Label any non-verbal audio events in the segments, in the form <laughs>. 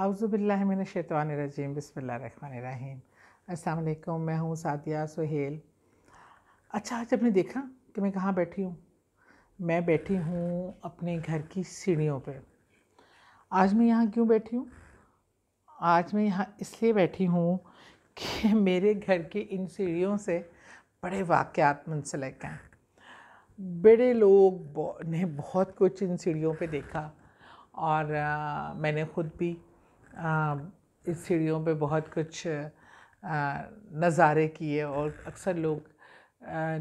run रहीम अस्सलाम मैं हूँ सादिया सुहेल अच्छा आज आपने देखा कि मैं कहाँ बैठी हूँ मैं बैठी हूँ अपने घर की सीढ़ियों पे आज मैं यहाँ क्यों बैठी हूँ आज मैं यहाँ इसलिए बैठी हूँ कि <laughs> मेरे घर की इन सीढ़ियों से बड़े वाक़ात मुंसलिक हैं बड़े लोग ने बहुत कुछ इन सीढ़ियों पर देखा और आ, मैंने ख़ुद भी इस सीढ़ियों पे बहुत कुछ नज़ारे किए और अक्सर लोग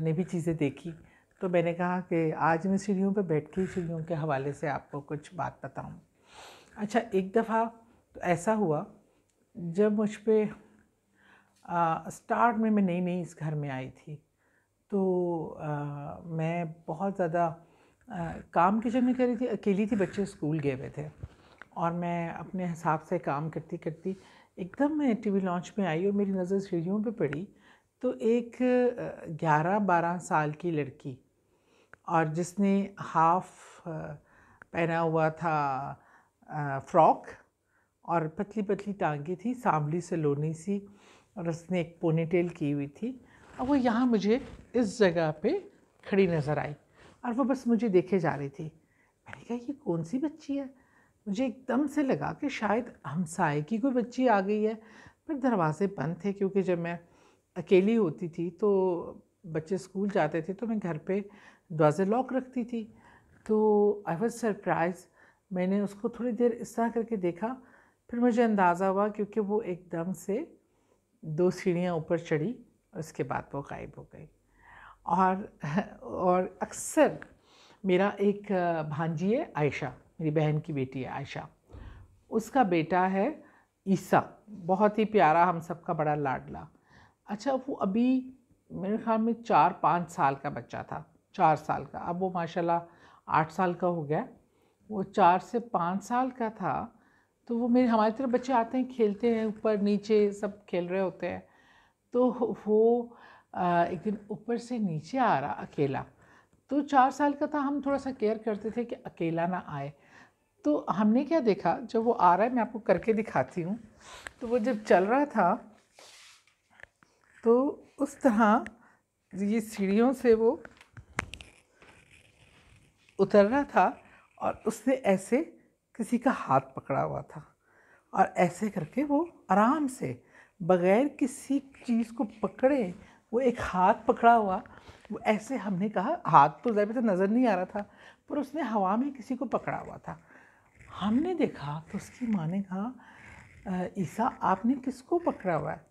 ने भी चीज़ें देखी तो मैंने कहा कि आज मैं सीढ़ियों पे बैठ के सीढ़ियों के हवाले से आपको कुछ बात बताऊं अच्छा एक दफ़ा तो ऐसा हुआ जब मुझ पर स्टार्ट में मैं नई नई इस घर में आई थी तो आ, मैं बहुत ज़्यादा काम किचन में कर रही थी अकेली थी बच्चे स्कूल गए हुए थे और मैं अपने हिसाब से काम करती करती एकदम मैं टीवी लॉन्च में आई और मेरी नज़र सीढ़ियों पे पड़ी तो एक 11-12 साल की लड़की और जिसने हाफ पहना हुआ था फ्रॉक और पतली पतली टांगी थी सांवली से लोनी सी और उसने एक पोनीटेल की हुई थी और वो यहाँ मुझे इस जगह पे खड़ी नज़र आई और वो बस मुझे देखे जा रही थी मैंने कहा ये कौन सी बच्ची है मुझे एकदम से लगा कि शायद हमसाए की कोई बच्ची आ गई है पर दरवाज़े बंद थे क्योंकि जब मैं अकेली होती थी तो बच्चे स्कूल जाते थे तो मैं घर पे दरवाज़े लॉक रखती थी तो आई वॉज सरप्राइज़ मैंने उसको थोड़ी देर इस तरह करके देखा फिर मुझे अंदाज़ा हुआ क्योंकि वो एकदम से दो सीढ़ियाँ ऊपर चढ़ी उसके बाद वो गायब हो गई और और अक्सर मेरा एक भांजी है आयशा मेरी बहन की बेटी है आयशा उसका बेटा है ईसा बहुत ही प्यारा हम सब का बड़ा लाडला अच्छा वो अभी मेरे ख्याल में चार पाँच साल का बच्चा था चार साल का अब वो माशाल्लाह आठ साल का हो गया वो चार से पाँच साल का था तो वो मेरे हमारी तरफ बच्चे आते हैं खेलते हैं ऊपर नीचे सब खेल रहे होते हैं तो वो एक दिन ऊपर से नीचे आ रहा अकेला तो चार साल का था हम थोड़ा सा केयर करते थे कि अकेला ना आए तो हमने क्या देखा जब वो आ रहा है मैं आपको करके दिखाती हूँ तो वो जब चल रहा था तो उस तरह ये सीढ़ियों से वो उतर रहा था और उसने ऐसे किसी का हाथ पकड़ा हुआ था और ऐसे करके वो आराम से बग़ैर किसी चीज़ को पकड़े वो एक हाथ पकड़ा हुआ वो ऐसे हमने कहा हाथ तो ज़ाहिर तो नज़र नहीं आ रहा था पर उसने हवा में किसी को पकड़ा हुआ था हमने देखा तो उसकी माँ ने कहा ईसा आपने किसको पकड़ा हुआ है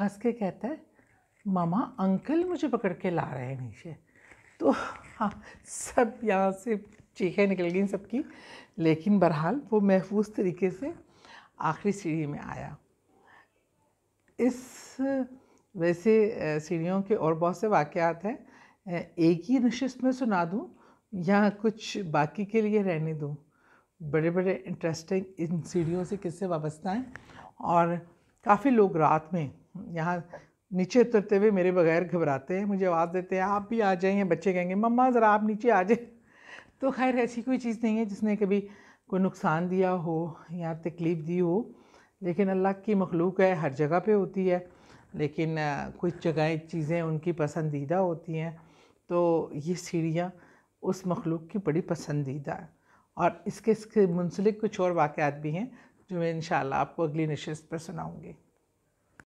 हंस के कहता है मामा अंकल मुझे पकड़ के ला रहे हैं नीचे तो हाँ सब यहाँ से चीखें निकल गई सबकी लेकिन बहरहाल वो महफूज तरीके से आखिरी सीढ़ी में आया इस वैसे सीढ़ियों के और बहुत से वाक़ात हैं एक ही नशस्त में सुना दूँ या कुछ बाकी के लिए रहने दूँ बड़े बड़े इंटरेस्टिंग इन सीढ़ियों से किससे वाबस्ता हैं और काफ़ी लोग रात में यहाँ नीचे उतरते हुए मेरे बगैर घबराते हैं मुझे आवाज़ देते हैं आप भी आ जाइए बच्चे कहेंगे मम्मा ज़रा आप नीचे आ जाए तो खैर ऐसी कोई चीज़ नहीं है जिसने कभी कोई नुकसान दिया हो या तकलीफ़ दी हो लेकिन अल्लाह की मखलूक है हर जगह पे होती है लेकिन कुछ जगह चीज़ें उनकी पसंदीदा होती हैं तो ये सीढ़ियाँ उस मखलूक की बड़ी पसंदीदा है और इसके मुंसलिक कुछ और वाक़ात भी हैं जो मैं इन आपको अगली नशस्त पर सुनाऊँगी